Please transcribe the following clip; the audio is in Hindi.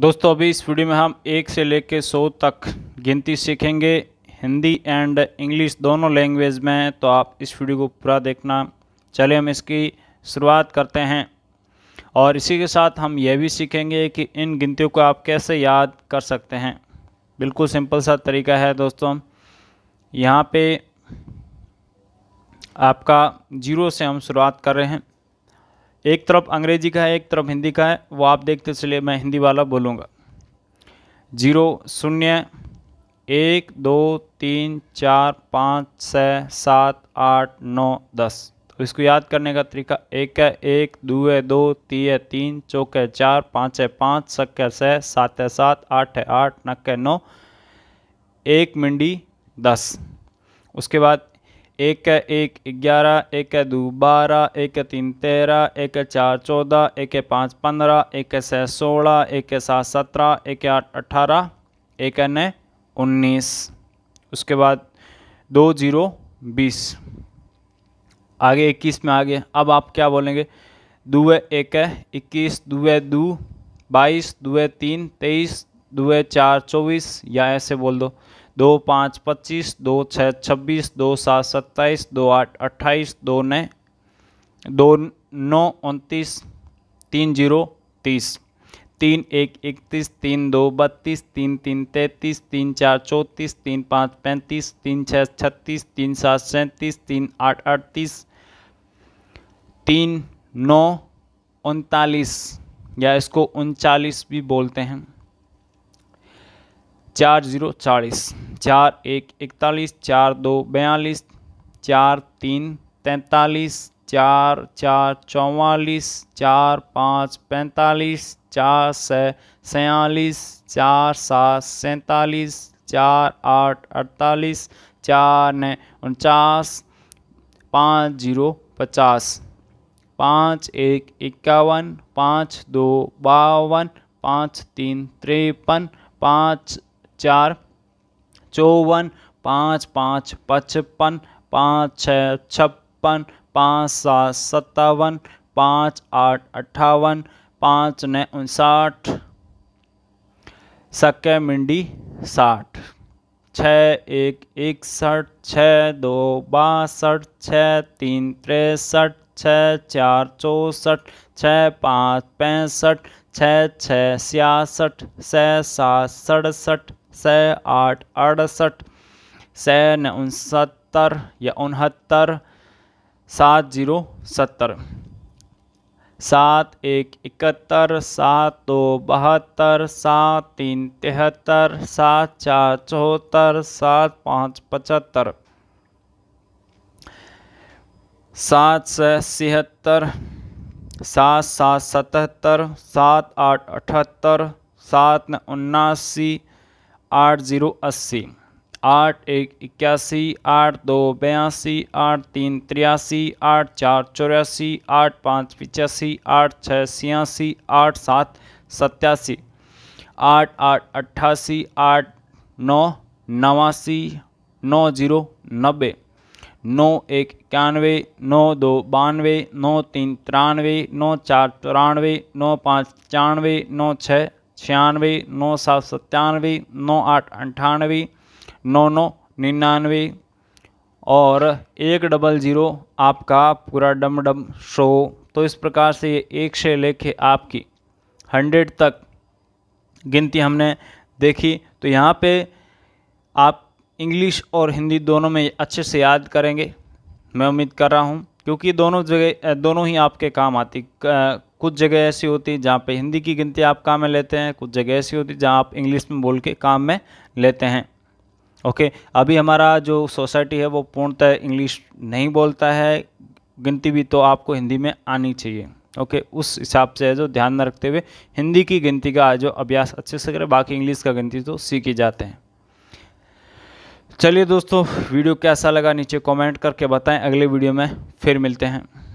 दोस्तों अभी इस वीडियो में हम एक से लेकर सौ तक गिनती सीखेंगे हिंदी एंड इंग्लिश दोनों लैंग्वेज में तो आप इस वीडियो को पूरा देखना चलिए हम इसकी शुरुआत करते हैं और इसी के साथ हम यह भी सीखेंगे कि इन गिनतियों को आप कैसे याद कर सकते हैं बिल्कुल सिंपल सा तरीका है दोस्तों यहाँ पे आपका जीरो से हम शुरुआत कर रहे हैं एक तरफ अंग्रेजी का है एक तरफ हिंदी का है वो आप देखते इसलिए मैं हिंदी वाला बोलूँगा जीरो शून्य एक दो तीन चार पाँच छः सात आठ नौ दस तो इसको याद करने का तरीका एक है एक दो है दो ती है तीन चौक है चार पाँच है पाँच सक है छः सात है सात आठ है आठ नक है नौ एक मिंडी दस उसके बाद एक एक ग्यारह एक है दो बारह एक है तीन तेरह एक है चार चौदह एक है पाँच पंद्रह एक है छः सोलह एक है सात सत्रह एक आठ अट्ठारह एक है नए उन्नीस उसके बाद दो जीरो बीस आगे इक्कीस में आगे अब आप क्या बोलेंगे दो है एक है इक्कीस दो है दो बाईस दो है तीन तेईस दो चार चौबीस या ऐसे बोल दो दो पाँच पच्चीस दो छः छब्बीस दो सात सत्ताईस दो आठ अट्ठाईस दो नौ दो नौ उनतीस तीन जीरो तीस तीन एक इकतीस तीन दो बत्तीस तीन तीन तैंतीस तीन चार चौंतीस तीन पाँच पैंतीस तीन छः छत्तीस तीन सात सैंतीस तीन आठ अड़तीस तीन नौ उनतालीस या इसको उनचालीस भी बोलते हैं चार जीरो चालीस चार एक इकतालीस चार दो बयालीस चार तीन तैंतालीस चार चार चौवालीस चार पाँच पैंतालीस चार सयालीस चार सात सैंतालीस चार आठ अड़तालीस चार नौ उनचास पाँच जीरो पचास पाँच एक इक्यावन पाँच दो बावन पाँच तीन तिरपन पाँच चार चौवन पाँच पाँच पचपन पाँच छ छप्पन पाँच सात सत्तावन पाँच आठ अट्ठावन पाँच नौ उनसाठ सक्के मिंडी साठ छ एक इकसठ छ दो बासठ छ तीन तिरसठ छ चार चौंसठ छ पाँच पैंसठ छ छः छियासठ छः सात सड़सठ स आठ अड़सठ न उनसत्तर या उनहत्तर सात जीरो सत्तर सात एक इकहत्तर सात दो बहत्तर सात तीन तिहत्तर सात चार चौहत्तर सात पाँच पचहत्तर सात छः छिहत्तर सात सात सतहत्तर सात आठ अठहत्तर सात उन्नासी आठ ज़ीरो अस्सी आठ एक इक्यासी आठ दो बयासी आठ तीन तिरासी आठ चार चौरासी आठ पाँच पिचासी आठ छः छियासी आठ सात सत्तासी आठ आठ अट्ठासी आठ नौ नवासी नौ जीरो नब्बे नौ एक इक्यानवे नौ दो बानवे नौ तीन तिरानवे नौ चार चौरानवे नौ पाँच पचानवे नौ छः छियानवे नौ सात सत्तानवे नौ आठ अंठानवे नौ नौ निन्यानवे और एक डबल ज़ीरो आपका पूरा डम डम शो तो इस प्रकार से ये एक से लेके आपकी हंड्रेड तक गिनती हमने देखी तो यहाँ पे आप इंग्लिश और हिंदी दोनों में अच्छे से याद करेंगे मैं उम्मीद कर रहा हूँ क्योंकि दोनों जगह दोनों ही आपके काम आती कुछ जगह ऐसी होती जहाँ पे हिंदी की गिनती आप काम में लेते हैं कुछ जगह ऐसी होती जहाँ आप इंग्लिश में बोल के काम में लेते हैं ओके अभी हमारा जो सोसाइटी है वो पूर्णतः इंग्लिश नहीं बोलता है गिनती भी तो आपको हिंदी में आनी चाहिए ओके उस हिसाब से है जो ध्यान न रखते हुए हिंदी की गिनती का जो अभ्यास अच्छे से करें बाकी इंग्लिश का गिनती तो सीखी जाते हैं चलिए दोस्तों वीडियो कैसा लगा नीचे कमेंट करके बताएं अगले वीडियो में फिर मिलते हैं